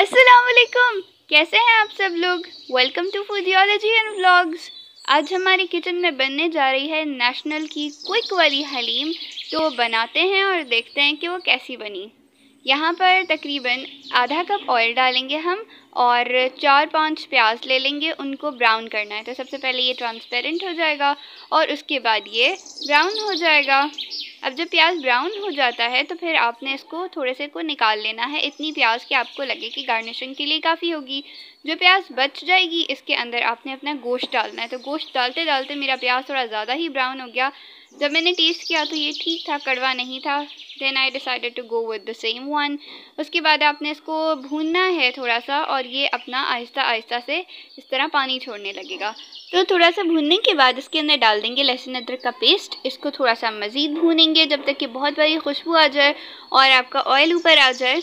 असलकुम कैसे हैं आप सब लोग welcome to foodiology and vlogs आज हमारी किचन में बनने जा रही है नेशनल की क्विक वाली हलीम तो बनाते हैं और देखते हैं कि वो कैसी बनी यहाँ पर तकरीबन आधा कप ऑयल डालेंगे हम और चार पांच प्याज ले लेंगे उनको ब्राउन करना है तो सबसे पहले ये ट्रांसपेरेंट हो जाएगा और उसके बाद ये ब्राउन हो जाएगा अब जब प्याज ब्राउन हो जाता है तो फिर आपने इसको थोड़े से को निकाल लेना है इतनी प्याज की आपको लगे कि गार्निशिंग के लिए काफ़ी होगी जो प्याज बच जाएगी इसके अंदर आपने अपना गोश्त डालना है तो गोश्त डालते डालते मेरा प्याज थोड़ा ज़्यादा ही ब्राउन हो गया जब मैंने टेस्ट किया तो ये ठीक था कड़वा नहीं था then I decided to go with the same one उसके बाद आपने इसको भूनना है थोड़ा सा और ये अपना आहिस्ता आहिस्ता से इस तरह पानी छोड़ने लगेगा तो थोड़ा सा भूनने के बाद इसके अंदर डाल देंगे लहसुन अदरक का पेस्ट इसको थोड़ा सा मज़ीद भूनेंगे जब तक कि बहुत बड़ी खुशबू आ जाए और आपका ऑयल ऊपर आ जाए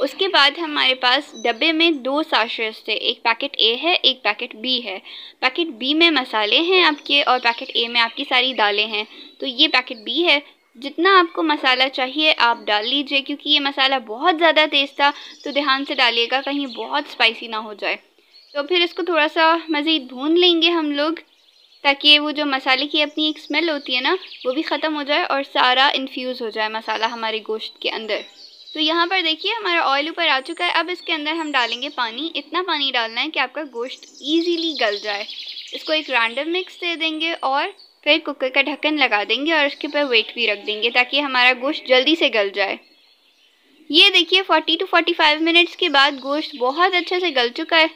उसके बाद हमारे पास डब्बे में दो साशेस थे एक पैकेट ए है एक पैकेट बी है पैकेट बी में मसाले हैं आपके और पैकेट ए में आपकी सारी दालें हैं तो ये पैकेट बी है जितना आपको मसाला चाहिए आप डाल लीजिए क्योंकि ये मसाला बहुत ज़्यादा तेज़ था तो ध्यान से डालिएगा कहीं बहुत स्पाइसी ना हो जाए तो फिर इसको थोड़ा सा मज़ीद भून लेंगे हम लोग ताकि वो जो मसाले की अपनी एक स्मेल होती है ना वो भी ख़त्म हो जाए और सारा इन्फ्यूज़ हो जाए मसाला हमारे गोश्त के अंदर तो यहाँ पर देखिए हमारा ऑयल ऊपर आ चुका है अब इसके अंदर हम डालेंगे पानी इतना पानी डालना है कि आपका गोश्त ईजीली गल जाए इसको एक रैंडम मिक्स दे देंगे और फिर कुकर का ढक्कन लगा देंगे और उसके ऊपर वेट भी रख देंगे ताकि हमारा गोश्त जल्दी से गल जाए ये देखिए 40 टू 45 मिनट्स के बाद गोश्त बहुत अच्छे से गल चुका है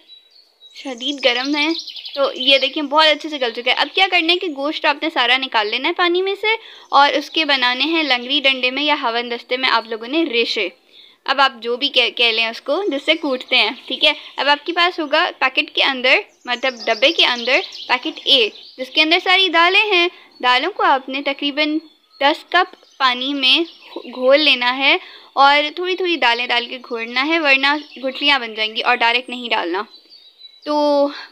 शदीद गर्म है तो ये देखिए बहुत अच्छे से गल चुका है अब क्या करना है कि गोश्त आपने सारा निकाल लेना है पानी में से और उसके बनाने हैं लंगड़ी डंडे में या हवन दस्ते में आप लोगों ने रेशे अब आप जो भी कह कह लें उसको जिससे कूटते हैं ठीक है अब आपके पास होगा पैकेट के अंदर मतलब डब्बे के अंदर पैकेट ए जिसके अंदर सारी दालें हैं दालों को आपने तकरीबन दस कप पानी में घोल लेना है और थोड़ी थोड़ी दालें डाल के घोलना है वरना गुठलियाँ बन जाएंगी और डायरेक्ट नहीं डालना तो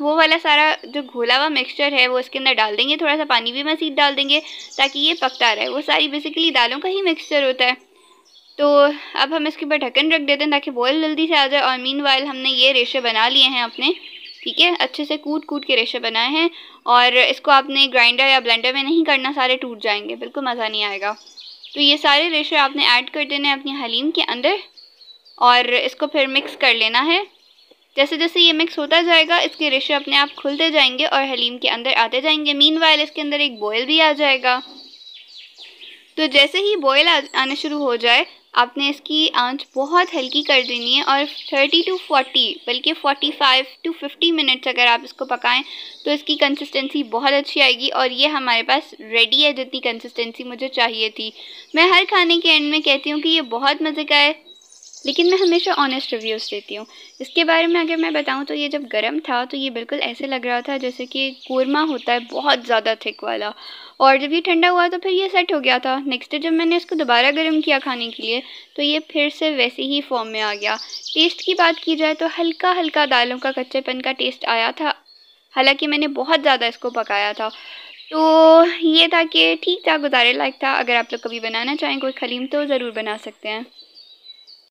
वो वाला सारा जो घोला हुआ मिक्सचर है वो इसके अंदर डाल देंगे थोड़ा सा पानी भी मसीद डाल देंगे ताकि ये पकता रहे वो सारी बेसिकली दालों का ही मिक्सचर होता है तो अब हम इसके ऊपर ढक्कन रख देते हैं ताकि बॉयल जल्दी से आ जाए और मीन वाइल हमने ये रेशे बना लिए हैं अपने ठीक है अच्छे से कूट कूट के रेशे बनाए हैं और इसको आपने ग्राइंडर या ब्लेंडर में नहीं करना सारे टूट जाएंगे बिल्कुल मज़ा नहीं आएगा तो ये सारे रेशे आपने ऐड कर देने हैं अपनी हलीम के अंदर और इसको फिर मिक्स कर लेना है जैसे जैसे ये मिक्स होता जाएगा इसके रेशे अपने आप खुलते जाएंगे और हलीम के अंदर आते जाएंगे मीन वाइल इसके अंदर एक बॉयल भी आ जाएगा तो जैसे ही बॉयल आना शुरू हो जाए आपने इसकी आंच बहुत हल्की कर देनी है और 30 टू 40 बल्कि 45 टू 50 मिनट्स अगर आप इसको पकाएं तो इसकी कंसिस्टेंसी बहुत अच्छी आएगी और ये हमारे पास रेडी है जितनी कंसिस्टेंसी मुझे चाहिए थी मैं हर खाने के एंड में कहती हूँ कि ये बहुत मज़े का है लेकिन मैं हमेशा ऑनेस्ट रिव्यूज़ देती हूँ इसके बारे में अगर मैं बताऊँ तो ये जब गर्म था तो ये बिल्कुल ऐसे लग रहा था जैसे कि कोरमा होता है बहुत ज़्यादा थिक वाला और जब ये ठंडा हुआ तो फिर ये सेट हो गया था नेक्स्ट डे जब मैंने इसको दोबारा गर्म किया खाने के लिए तो ये फिर से वैसे ही फॉर्म में आ गया टेस्ट की बात की जाए तो हल्का हल्का दालों का कच्चेपन का टेस्ट आया था हालांकि मैंने बहुत ज़्यादा इसको पकाया था तो ये था कि ठीक ठाक गुजारे लायक था अगर आप लोग कभी बनाना चाहें कोई खलीम तो ज़रूर बना सकते हैं